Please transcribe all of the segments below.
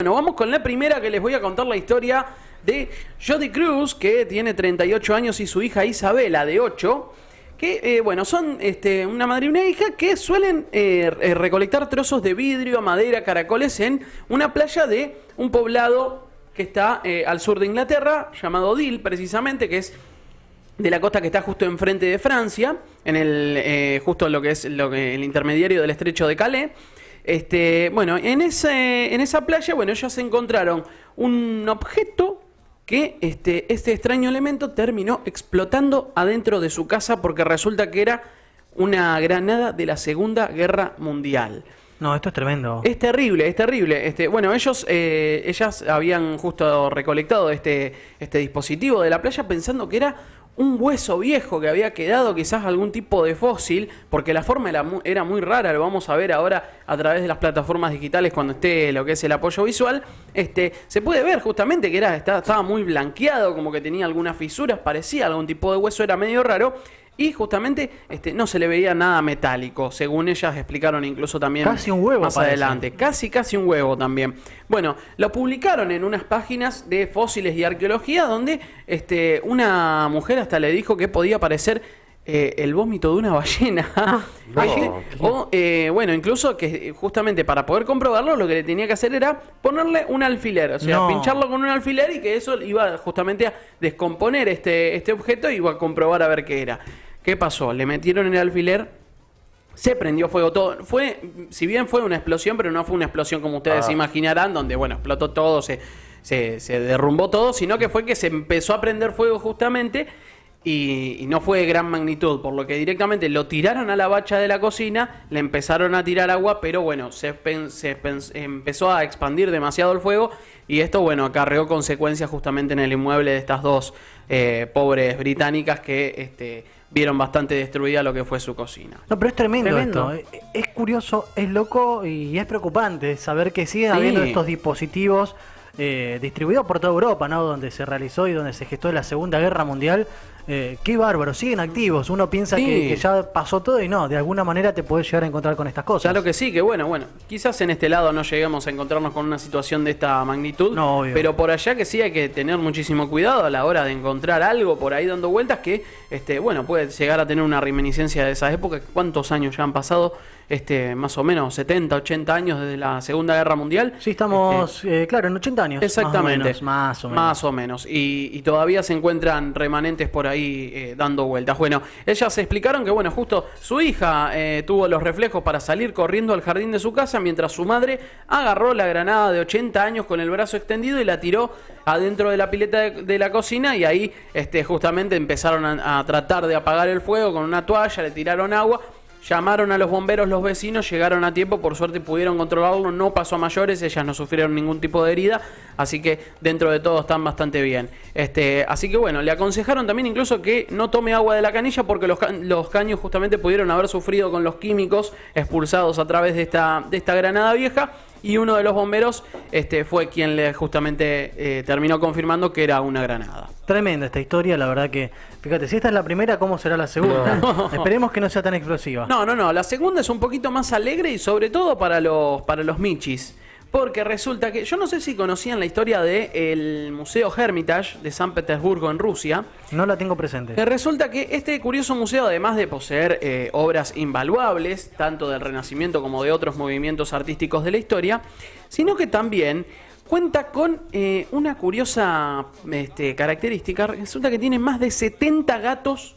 Bueno, vamos con la primera que les voy a contar la historia de Jody Cruz, que tiene 38 años, y su hija Isabela, de 8, que, eh, bueno, son este, una madre y una hija que suelen eh, eh, recolectar trozos de vidrio, madera, caracoles en una playa de un poblado que está al sur de Inglaterra, llamado Dill, precisamente, que es de la costa que está justo enfrente de Francia, en el, justo lo que es lo que, el intermediario del estrecho de Calais. Este, bueno, en, ese, en esa playa, bueno, ellos encontraron un objeto que este, este extraño elemento terminó explotando adentro de su casa porque resulta que era una granada de la Segunda Guerra Mundial. No, esto es tremendo. Es terrible, es terrible. Este, bueno, ellos, eh, ellas habían justo recolectado este, este dispositivo de la playa pensando que era un hueso viejo que había quedado, quizás algún tipo de fósil, porque la forma era muy rara, lo vamos a ver ahora a través de las plataformas digitales cuando esté lo que es el apoyo visual, este, se puede ver justamente que era, estaba muy blanqueado, como que tenía algunas fisuras, parecía algún tipo de hueso, era medio raro, y justamente este, no se le veía nada metálico, según ellas explicaron incluso también casi un huevo más adelante. Casi, casi un huevo también. Bueno, lo publicaron en unas páginas de fósiles y arqueología donde este, una mujer hasta le dijo que podía parecer eh, el vómito de una ballena. Ah. O, eh, bueno, incluso que eh, justamente para poder comprobarlo, lo que le tenía que hacer era ponerle un alfiler, o sea, pincharlo con un alfiler y que eso iba justamente a descomponer este, este objeto y iba a comprobar a ver qué era. ¿Qué pasó? Le metieron el alfiler, se prendió fuego todo. Fue, si bien fue una explosión, pero no fue una explosión como ustedes ah. imaginarán, donde bueno, explotó todo, se derrumbó todo, sino que fue que se empezó a prender fuego justamente y, no fue de gran magnitud, por lo que directamente lo tiraron a la bacha de la cocina, le empezaron a tirar agua, pero bueno, se, empezó a expandir demasiado el fuego y esto, bueno, acarreó consecuencias justamente en el inmueble de estas dos eh, pobres británicas que este, vieron bastante destruida lo que fue su cocina. No, pero es tremendo, esto. Eh, es, curioso, es loco y es preocupante saber que siguen habiendo estos dispositivos eh, distribuidos por toda Europa, ¿no? Donde se realizó y donde se gestó la Segunda Guerra Mundial eh, qué bárbaro, siguen activos. Uno piensa que, ya pasó todo y no, de alguna manera te puedes llegar a encontrar con estas cosas. Claro que sí, que bueno, bueno. Quizás en este lado no lleguemos a encontrarnos con una situación de esta magnitud. No, Pero por allá que sí hay que tener muchísimo cuidado a la hora de encontrar algo por ahí dando vueltas que, este, bueno, puede llegar a tener una reminiscencia de esa época. ¿Cuántos años ya han pasado? Este, más o menos 70, 80 años desde la Segunda Guerra Mundial. Sí, estamos, este, eh, claro, en 80 años. Exactamente. Más o menos. Más o menos. y todavía se encuentran remanentes por ahí ahí eh, dando vueltas. Bueno, ellas explicaron que, bueno, justo su hija eh, tuvo los reflejos para salir corriendo al jardín de su casa mientras su madre agarró la granada de 80 años con el brazo extendido y la tiró adentro de la pileta de, la cocina y ahí este, justamente empezaron a tratar de apagar el fuego con una toalla, le tiraron agua Llamaron a los bomberos los vecinos, llegaron a tiempo, por suerte pudieron controlarlo, no pasó a mayores, ellas no sufrieron ningún tipo de herida, así que dentro de todo están bastante bien. Este, así que bueno, le aconsejaron también incluso que no tome agua de la canilla porque los, caños justamente pudieron haber sufrido con los químicos expulsados a través de esta, de esta granada vieja y uno de los bomberos este, fue quien le justamente eh, terminó confirmando que era una granada. Tremenda esta historia, la verdad que, fíjate, si esta es la primera, ¿cómo será la segunda? Esperemos que no sea tan explosiva. No, no, no, la segunda es un poquito más alegre y sobre todo para los, para los michis. Porque resulta que, yo no sé si conocían la historia del Museo Hermitage de San Petersburgo en Rusia. No la tengo presente. Resulta que este curioso museo, además de poseer eh, obras invaluables, tanto del Renacimiento como de otros movimientos artísticos de la historia, sino que también cuenta con eh, una curiosa este, característica. Resulta que tiene más de 70 gatos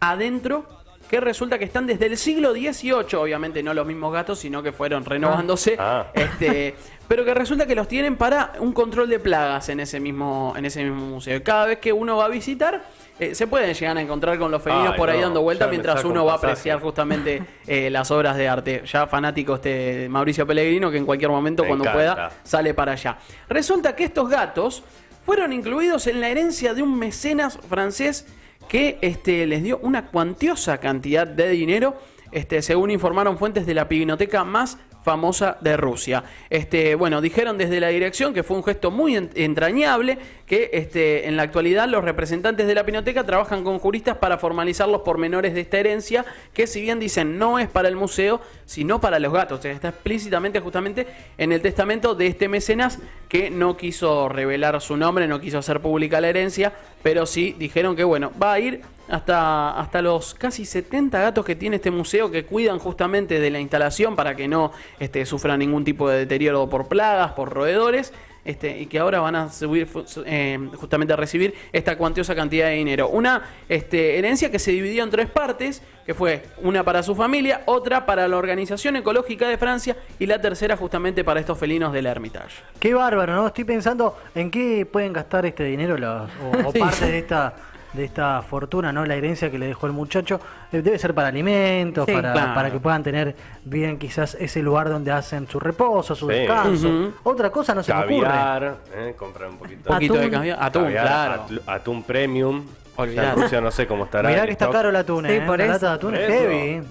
adentro que resulta que están desde el siglo XVIII, obviamente no los mismos gatos, sino que fueron renovándose, ah. Ah. este, pero que resulta que los tienen para un control de plagas en ese mismo, en ese mismo museo. cada vez que uno va a visitar, eh, se pueden llegar a encontrar con los felinos por ahí dando vuelta mientras uno va a apreciar justamente eh, las obras de arte. Ya fanático este Mauricio Pellegrino, que en cualquier momento, cuando pueda, sale para allá. Resulta que estos gatos fueron incluidos en la herencia de un mecenas francés que este, les dio una cuantiosa cantidad de dinero, este, según informaron fuentes de la pibinoteca, Más famosa de Rusia. Este, bueno, dijeron desde la dirección que fue un gesto muy entrañable, que este, en la actualidad los representantes de la Pinoteca trabajan con juristas para formalizar los pormenores de esta herencia, que si bien dicen no es para el museo, sino para los gatos. Está explícitamente justamente en el testamento de este mecenas que no quiso revelar su nombre, no quiso hacer pública la herencia, pero sí dijeron que bueno, va a ir hasta, hasta los casi 70 gatos que tiene este museo que cuidan justamente de la instalación para que no este, sufra ningún tipo de deterioro por plagas, por roedores. Este, y que ahora van a subir eh, justamente a recibir esta cuantiosa cantidad de dinero. Una este, herencia que se dividió en tres partes, que fue una para su familia, otra para la Organización Ecológica de Francia y la tercera justamente para estos felinos del Hermitage. Qué bárbaro, ¿no? Estoy pensando en qué pueden gastar este dinero los, o, parte de esta de esta fortuna, ¿no? La herencia que le dejó el muchacho. Eh, debe ser para alimentos, para, para que puedan tener bien quizás ese lugar donde hacen su reposo, su descanso. Otra cosa no se me ocurre. Eh, comprar un poquito, de caviar. Atún, Atún premium. Olvidar. no sé cómo estará. Mirá que está caro el atún, ¿eh? la atún es heavy.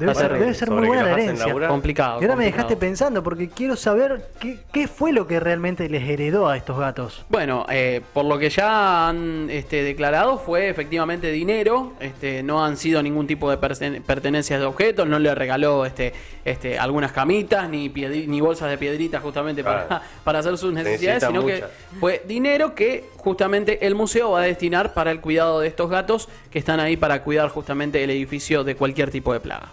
Debe, ser, muy buena la herencia. Complicado. Y ahora me dejaste pensando porque quiero saber qué, fue lo que realmente les heredó a estos gatos. Bueno, eh, por lo que ya han este, declarado fue efectivamente dinero. Este, no han sido ningún tipo de pertenencias de objetos. No le regaló este, algunas camitas ni, bolsas de piedritas justamente para, hacer sus necesidades, sino que fue dinero que justamente el museo va a destinar para el cuidado de estos gatos que están ahí para cuidar justamente el edificio de cualquier tipo de plaga.